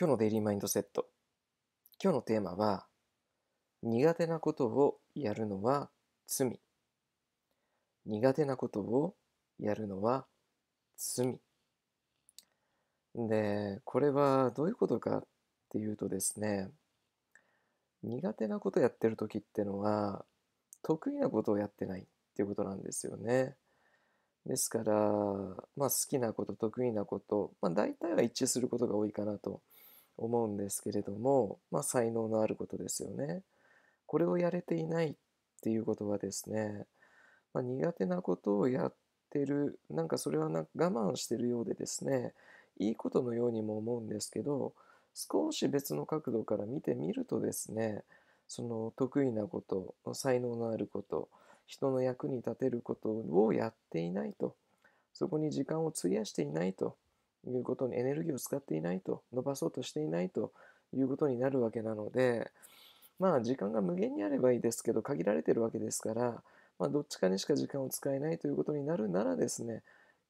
今日のデイリーマインドセット。今日のテーマは、苦手なことをやるのは罪。苦手なことをやるのは罪。で、これはどういうことかっていうとですね、苦手なことやってる時ってのは、得意なことをやってないっていうことなんですよね。ですから、まあ、好きなこと、得意なこと、まあ、大体は一致することが多いかなと思うんですけれども、まあ、才能のあることですよね。これをやれていないっていうことはですね、まあ、苦手なことをやってるなんかそれはな我慢してるようでですねいいことのようにも思うんですけど少し別の角度から見てみるとですねその得意なこと才能のあること人の役に立てることをやっていないとそこに時間を費やしていないということにエネルギーを使っていないと伸ばそうとしていないということになるわけなのでまあ時間が無限にあればいいですけど限られてるわけですから、まあ、どっちかにしか時間を使えないということになるならですね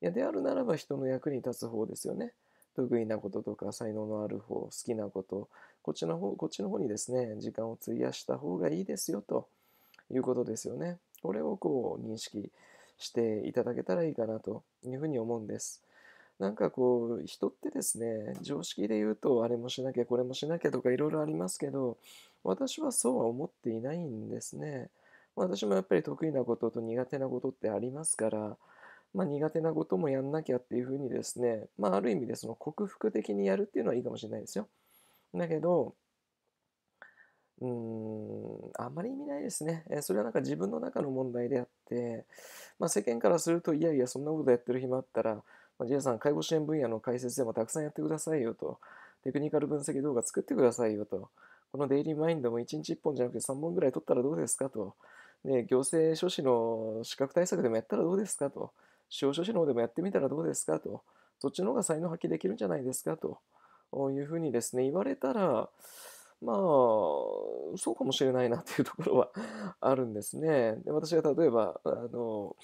いやであるならば人の役に立つ方ですよね得意なこととか才能のある方好きなことこっちの方こっちの方にですね時間を費やした方がいいですよということですよねこれをこう認識していただけたらいいかなというふうに思うんです。なんかこう人ってですね常識で言うとあれもしなきゃこれもしなきゃとかいろいろありますけど私はそうは思っていないんですね。私もやっぱり得意なことと苦手なことってありますから、まあ、苦手なこともやんなきゃっていうふうにですね、まあ、ある意味でその克服的にやるっていうのはいいかもしれないですよ。だけどうーんあんまり意味ないですね。それはなんか自分の中の問題であって、まあ、世間からするといやいやそんなことやってる暇あったらまあ、ジさん、介護支援分野の解説でもたくさんやってくださいよと、テクニカル分析動画作ってくださいよと、このデイリーマインドも1日1本じゃなくて3本ぐらい取ったらどうですかと、ね、行政書士の資格対策でもやったらどうですかと、司法書士の方でもやってみたらどうですかと、そっちの方が才能発揮できるんじゃないですかというふうにですね、言われたら、まあ、そうかもしれないなっていうところは あるんですね。で私が例えばあの、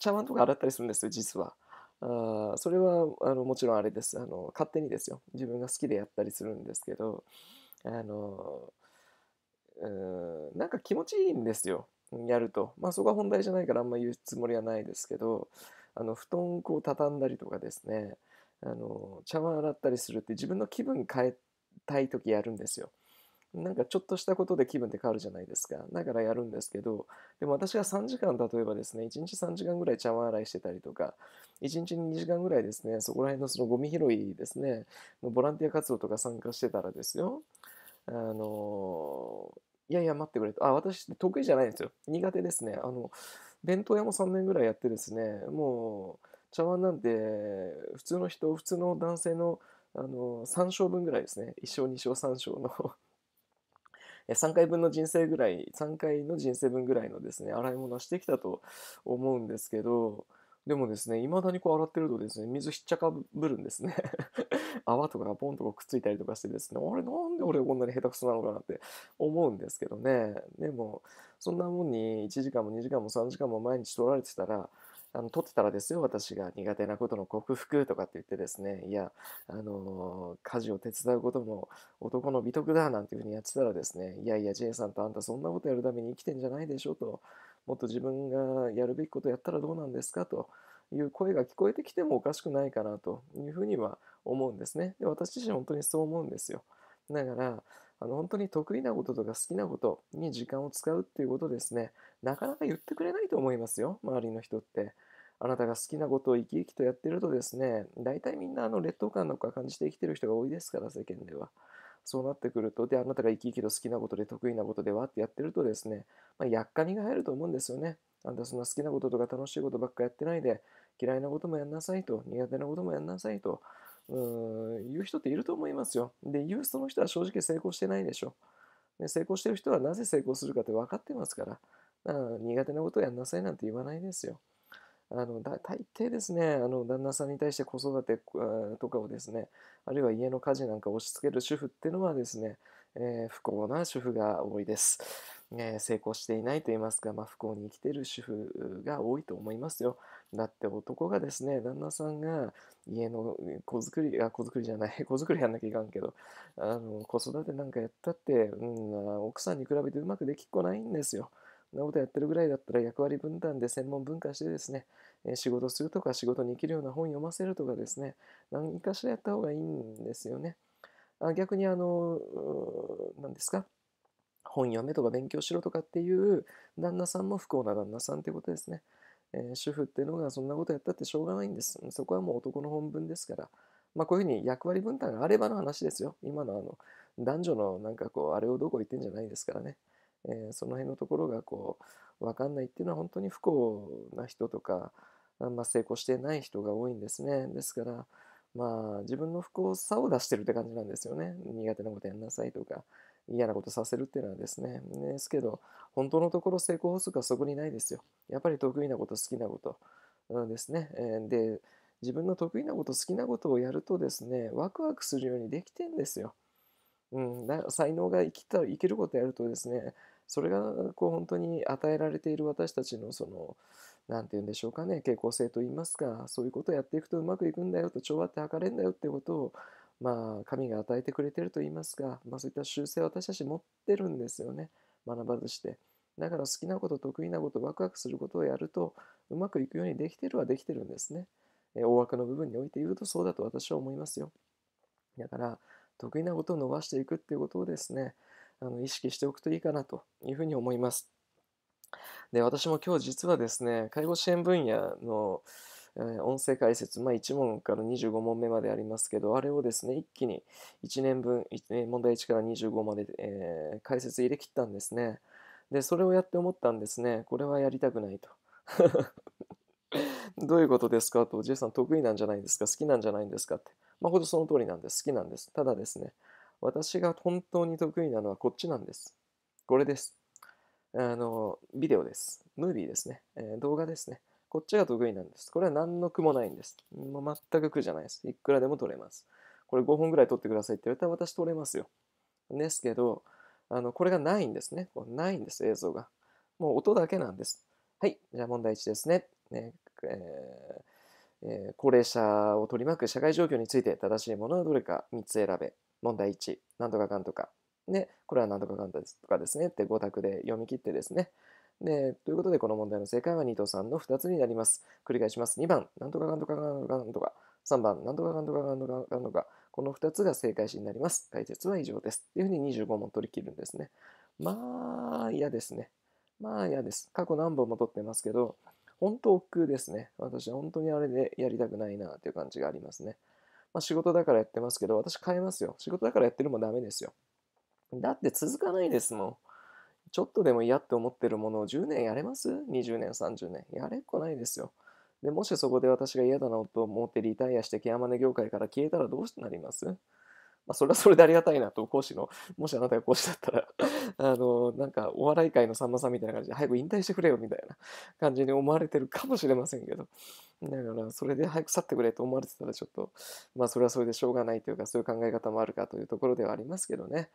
茶碗とか洗ったりするんですよ、実は。あそれはあのもちろんあれですあの勝手にですよ自分が好きでやったりするんですけどあのうんなんか気持ちいいんですよやるとまあそこは本題じゃないからあんま言うつもりはないですけどあの布団こう畳んだりとかですねあの茶碗洗ったりするって自分の気分変えたい時やるんですよなんかちょっとしたことで気分って変わるじゃないですか。だからやるんですけど、でも私が3時間、例えばですね、1日3時間ぐらい茶碗洗いしてたりとか、1日2時間ぐらいですね、そこら辺のそのゴミ拾いですね、のボランティア活動とか参加してたらですよ、あの、いやいや待ってくれと、あ、私得意じゃないんですよ。苦手ですね。あの、弁当屋も3年ぐらいやってですね、もう茶碗なんて普通の人、普通の男性のあの3升分ぐらいですね、1升、2升、3升の3回分の人生ぐらい、3回の人生分ぐらいのですね、洗い物してきたと思うんですけど、でもですね、未だにこう洗ってるとですね、水ひっちゃかぶるんですね。泡とかがポンとくっついたりとかしてですね、あれなんで俺こんなに下手くそなのかなって思うんですけどね。でも、そんなもんに1時間も2時間も3時間も毎日取られてたら、あの取ってたらですよ、私が苦手なことの克服とかって言ってですね、いや、あの家事を手伝うことも男の美徳だなんていうふうにやってたらですね、いやいや、J さんとあんたそんなことやるために生きてんじゃないでしょと、もっと自分がやるべきことやったらどうなんですかという声が聞こえてきてもおかしくないかなというふうには思うんですね。で私自身本当にそう思うんですよ。だから、あの本当に得意なこととか好きなことに時間を使うっていうことですね、なかなか言ってくれないと思いますよ、周りの人って。あなたが好きなことを生き生きとやってるとですね、大体みんなあの劣等感なんか感じて生きてる人が多いですから、世間では。そうなってくると、で、あなたが生き生きと好きなことで得意なことではってやってるとですね、まあ、やっかみが入ると思うんですよね。あんたそんな好きなこととか楽しいことばっかやってないで、嫌いなこともやんなさいと、苦手なこともやんなさいと、うん言う人っていると思いますよ。で、言うその人は正直成功してないでしょ。で成功してる人はなぜ成功するかって分かってますから、苦手なことをやんなさいなんて言わないですよ。あの大抵ですねあの、旦那さんに対して子育てとかをですね、あるいは家の家事なんか押し付ける主婦っていうのはですね、えー、不幸な主婦が多いです。えー、成功していないと言いますか、まあ、不幸に生きている主婦が多いと思いますよ。だって男がですね、旦那さんが家の子作り、あ、子作りじゃない、子作りやんなきゃいかんけど、あの、子育てなんかやったって、うん、奥さんに比べてうまくできっこないんですよ。そんなことやってるぐらいだったら役割分担で専門分化してですね、仕事するとか仕事に生きるような本読ませるとかですね、何かしらやった方がいいんですよね。あ逆にあの、何ですか、本読めとか勉強しろとかっていう旦那さんも不幸な旦那さんってことですね。えー、主婦っていうのがそんなことやったってしょうがないんです。そこはもう男の本分ですから。まあ、こういうふうに役割分担があればの話ですよ。今のあの男女のなんかこう、あれをどこ行ってんじゃないですからね。えー、その辺のところがこう、わかんないっていうのは本当に不幸な人とか、ま成功してない人が多いんですね。ですから、まあ、自分の不幸さを出してるって感じなんですよね。苦手なことやんなさいとか、嫌なことさせるっていうのはですね、ですけど、本当のところ成功法則はそこにないですよ。やっぱり得意なこと、好きなことですね。で、自分の得意なこと、好きなことをやるとですね、ワクワクするようにできてんですよ。うん、才能が生きた生きることやるとですね、それがこう本当に与えられている私たちのその、何て言うんでしょうかね、傾向性といいますか、そういうことをやっていくとうまくいくんだよと、調和って測れんだよってことをまあ、神が与えてくれてると言いますが、まあ、そういった習性を私たち持ってるんですよね学ばずして。だから好きなこと得意なことワクワクすることをやるとうまくいくようにできてるはできてるんですね。え大枠の部分において言うとそうだと私は思いますよ。だから得意なことを伸ばしていくっていうことをですねあの意識しておくといいかなというふうに思います。で私も今日実はですね介護支援分野のえー、音声解説、まあ、1問から25問目までありますけど、あれをですね、一気に1年分、問題1から25まで、えー、解説入れ切ったんですね。で、それをやって思ったんですね、これはやりたくないと。どういうことですかと、おじいさん得意なんじゃないですか好きなんじゃないんですかって。まあ、ほどその通りなんです。好きなんです。ただですね、私が本当に得意なのはこっちなんです。これです。あの、ビデオです。ムービーですね。えー、動画ですね。こっちが得意なんです。これは何の苦もないんです。もう全く苦じゃないです。いくらでも取れます。これ5本ぐらい取ってくださいって言われたら私取れますよ。ですけど、あのこれがないんですね。こないんです、映像が。もう音だけなんです。はい、じゃあ問題1ですね。ねえーえー、高齢者を取り巻く社会状況について正しいものはどれか3つ選べ。問題1、なんとかかんとか。ね、これはなんとかかんとかですねって5択で読み切ってですね、で、ということで、この問題の正解は2と3の2つになります。繰り返します。2番、なんとかなんとかなんとかなんとか。3番、なんとかなんとかなんとかなんとか。この2つが正解詞になります。解説は以上です。というふうに25問取り切るんですね。まあ、嫌ですね。まあ、嫌です。過去何本も取ってますけど、本当億劫ですね。私は本当にあれでやりたくないなという感じがありますね。まあ、仕事だからやってますけど、私変えますよ。仕事だからやってるもダメですよ。だって続かないですもん。ちょっとでも嫌って思ってるものを10年やれます ?20 年、30年。やれっこないですよ。で、もしそこで私が嫌だなと思ってリタイアしてケアマネ業界から消えたらどうなりますまあ、それはそれでありがたいなと、講師の、もしあなたが講師だったら あの、なんかお笑い界のさんまさんみたいな感じで、早く引退してくれよみたいな感じに思われてるかもしれませんけど、だから、それで早く去ってくれと思われてたらちょっと、まあ、それはそれでしょうがないというか、そういう考え方もあるかというところではありますけどね。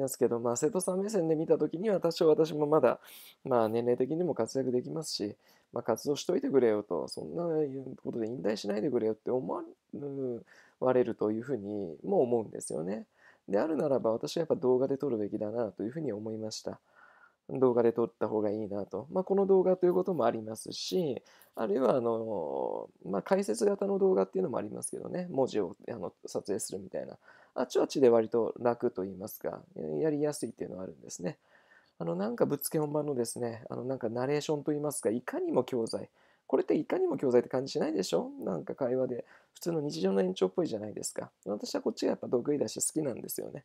ですけど、まあ、瀬戸さん目線で見た時には多少私もまだ、まあ、年齢的にも活躍できますし、まあ、活動しといてくれよとそんなことで引退しないでくれよって思われるというふうにも思うんですよね。であるならば私はやっぱ動画で撮るべきだなというふうに思いました。動画で撮った方がいいなと。まあ、この動画ということもありますし、あるいはあの、まあ、解説型の動画っていうのもありますけどね、文字をあの撮影するみたいな。あちあちで割と楽と言いますか、やりやすいっていうのはあるんですね。あの、なんかぶっつけ本番のですね、あの、なんかナレーションと言いますか、いかにも教材。これっていかにも教材って感じしないでしょなんか会話で。普通の日常の延長っぽいじゃないですか。私はこっちがやっぱ得意だし好きなんですよね。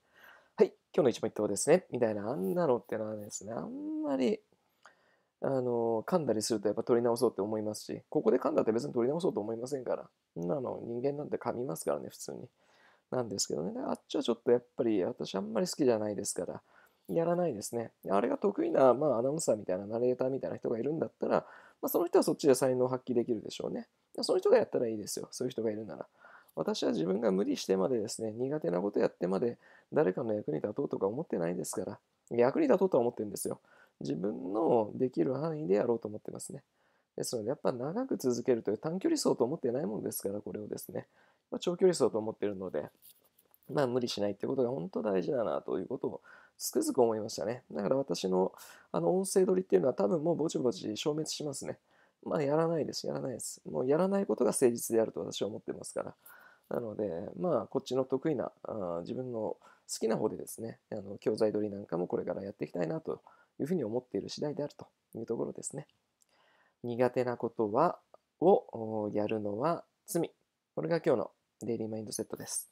はい、今日の一問一答ですね。みたいな、あんなのってのはですね、あんまりあの噛んだりするとやっぱ取り直そうって思いますし、ここで噛んだって別に取り直そうと思いませんから、なの人間なんて噛みますからね、普通に。なんですけどね。あっちはちょっとやっぱり私あんまり好きじゃないですから、やらないですね。あれが得意な、まあ、アナウンサーみたいな、ナレーターみたいな人がいるんだったら、まあ、その人はそっちで才能を発揮できるでしょうね。その人がやったらいいですよ。そういう人がいるなら。私は自分が無理してまでですね、苦手なことやってまで誰かの役に立とうとか思ってないですから、役に立とうとは思ってるんですよ。自分のできる範囲でやろうと思ってますね。ですので、やっぱ長く続けるという短距離走と思ってないもんですから、これをですね。まあ、長距離走と思ってるので、まあ、無理しないってことが本当大事だなということをつくづく思いましたね。だから私のあの音声撮りっていうのは多分もうぼちぼち消滅しますね。まあやらないです、やらないです。もうやらないことが誠実であると私は思ってますから。なので、まあこっちの得意な、あ自分の好きな方でですね、あの教材撮りなんかもこれからやっていきたいなというふうに思っている次第であるというところですね。苦手なことは、をやるのは罪。これが今日のデイリーマインドセットです。